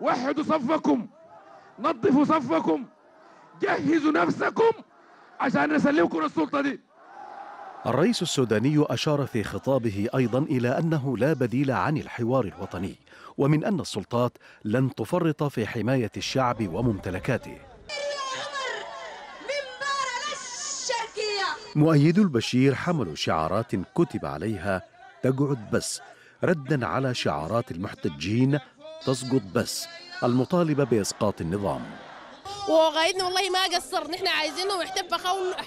وحدوا صفكم نظفوا صفكم جهزوا نفسكم عشان نسلمكم السلطة دي الرئيس السوداني أشار في خطابه أيضا إلى أنه لا بديل عن الحوار الوطني ومن أن السلطات لن تفرط في حماية الشعب وممتلكاته مؤيد البشير حملوا شعارات كتب عليها تقعد بس ردا على شعارات المحتجين تسقط بس المطالبة بإسقاط النظام وغايتنا والله ما قصر نحن عايزينه ونحتف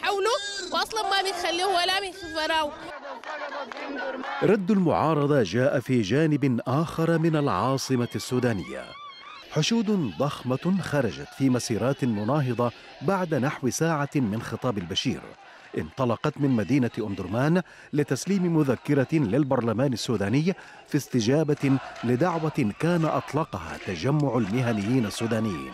حوله واصلا ما بنخليه ولا بنخفراه رد المعارضة جاء في جانب آخر من العاصمة السودانية حشود ضخمة خرجت في مسيرات مناهضة بعد نحو ساعة من خطاب البشير انطلقت من مدينة أم درمان لتسليم مذكرة للبرلمان السوداني في استجابة لدعوة كان أطلقها تجمع المهنيين السودانيين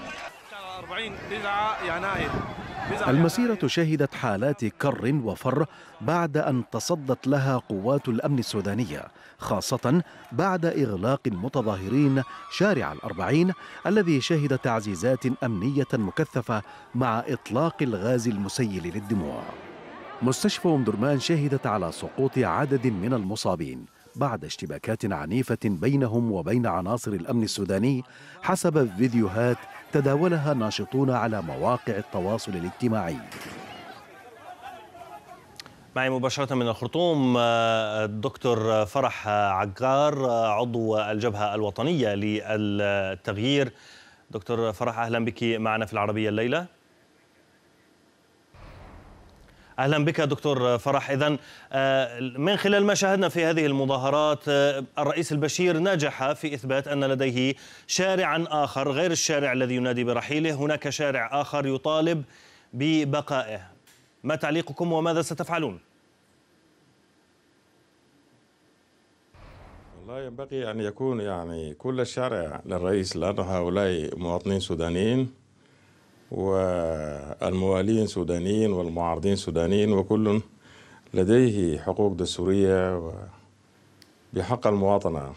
المسيرة شهدت حالات كر وفر بعد أن تصدت لها قوات الأمن السودانية خاصة بعد إغلاق المتظاهرين شارع الأربعين الذي شهد تعزيزات أمنية مكثفة مع إطلاق الغاز المسيل للدموع مستشفى أم درمان شهدت على سقوط عدد من المصابين بعد اشتباكات عنيفة بينهم وبين عناصر الأمن السوداني حسب فيديوهات تداولها ناشطون على مواقع التواصل الاجتماعي معي مباشرة من الخرطوم آه، الدكتور فرح عقار آه، عضو الجبهة الوطنية للتغيير دكتور فرح أهلا بك معنا في العربية الليلة اهلا بك دكتور فرح اذا آه، من خلال ما شاهدنا في هذه المظاهرات آه، الرئيس البشير نجح في اثبات ان لديه شارعا اخر غير الشارع الذي ينادي برحيله هناك شارع اخر يطالب ببقائه ما تعليقكم وماذا ستفعلون والله ينبغي ان يكون يعني كل الشارع للرئيس لان هؤلاء مواطنين سودانيين والموالين سودانيين والمعارضين سودانيين وكل لديه حقوق دستورية بحق المواطنة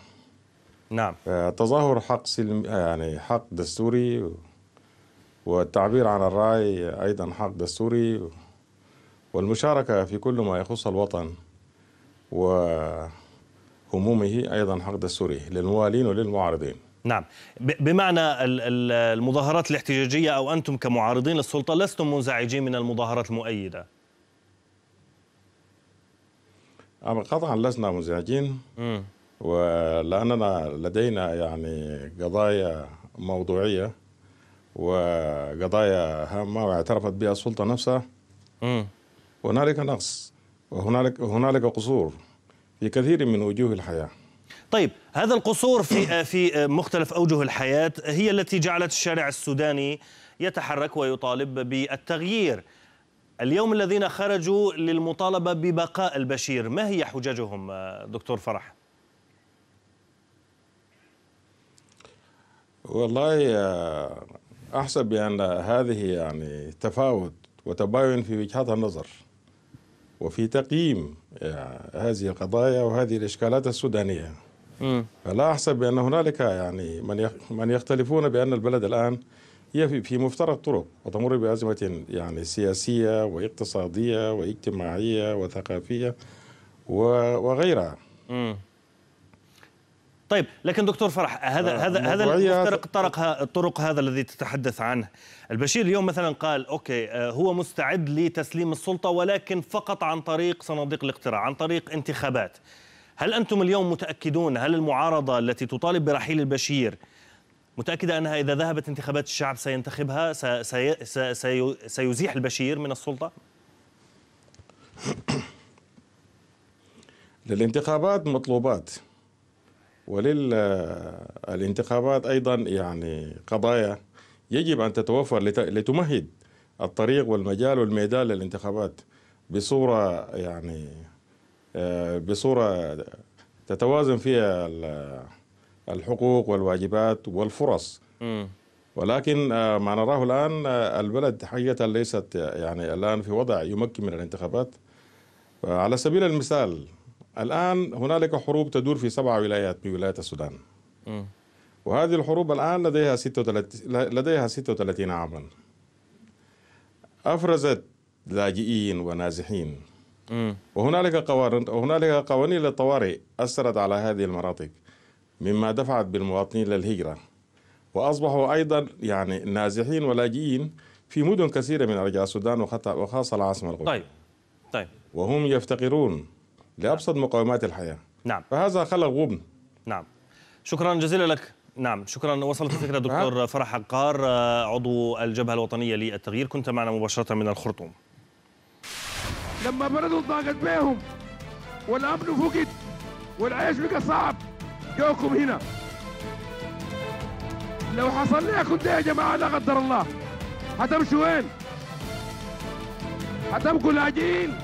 نعم آه، تظاهر حق سلم آه، يعني حق دستوري والتعبير عن الرأي أيضا حق دستوري والمشاركة في كل ما يخص الوطن وهمومه أيضا حق دستوري للموالين وللمعارضين نعم بمعنى المظاهرات الاحتجاجية أو أنتم كمعارضين للسلطة لستم منزعجين من المظاهرات المؤيدة نعم، قطعا لسنا منزعجين ولأننا لدينا يعني قضايا موضوعية وقضايا هامة واعترفت بها السلطة نفسها هنالك نقص وهنالك هنالك قصور في كثير من وجوه الحياه طيب هذا القصور في آه، في آه، مختلف اوجه الحياه هي التي جعلت الشارع السوداني يتحرك ويطالب بالتغيير اليوم الذين خرجوا للمطالبه ببقاء البشير ما هي حججهم آه، دكتور فرح والله احسب بان يعني هذه يعني تفاوت وتباين في وجهات النظر وفي تقييم يعني هذه القضايا وهذه الاشكالات السودانيه فلا احسب بان هنالك يعني من من يختلفون بان البلد الان هي في مفترق طرق وتمر بازمه يعني سياسيه واقتصاديه واجتماعيه وثقافيه وغيرها. مم. طيب لكن دكتور فرح هذا آه هذا هذا المفترق طرق الطرق هذا الذي تتحدث عنه البشير اليوم مثلا قال اوكي آه، هو مستعد لتسليم السلطه ولكن فقط عن طريق صناديق الاقتراع عن طريق انتخابات هل أنتم اليوم متأكدون هل المعارضة التي تطالب برحيل البشير متأكدة أنها إذا ذهبت انتخابات الشعب سينتخبها سي سي سي سيزيح البشير من السلطة؟ للانتخابات مطلوبات وللانتخابات أيضا يعني قضايا يجب أن تتوفر لتمهد الطريق والمجال والميدان للانتخابات بصورة يعني آه، بصورة تتوازن فيها الحقوق والواجبات والفرص ولكن آه، ما نراه الآن آه، البلد حقيقة ليست يعني الآن في وضع يمكن من الانتخابات على سبيل المثال الآن هنالك حروب تدور في سبع ولايات في ولاية السودان وهذه الحروب الآن لديها 36 لديها 36 عاما أفرزت لاجئين ونازحين وهنالك قوانين وهنالك قوانين للطوارئ أثرت على هذه المناطق مما دفعت بالمواطنين للهجرة وأصبحوا أيضا يعني نازحين ولاجئين في مدن كثيرة من أرجاء السودان وخاصة العاصمة الغربيه طيب طيب وهم يفتقرون لأبسط مقومات الحياة نعم فهذا خلق غبن نعم شكرا جزيلا لك نعم شكرا وصلت الفكرة دكتور فرح عقار آه، عضو الجبهة الوطنية للتغيير كنت معنا مباشرة من الخرطوم لما بردوا ضاقت بيهم والأمن فقد والعيش بقى صعب جوكم هنا لو حصل لكم ده يا جماعة لا قدر الله هتمشوا وين؟ هتبقوا لاجئين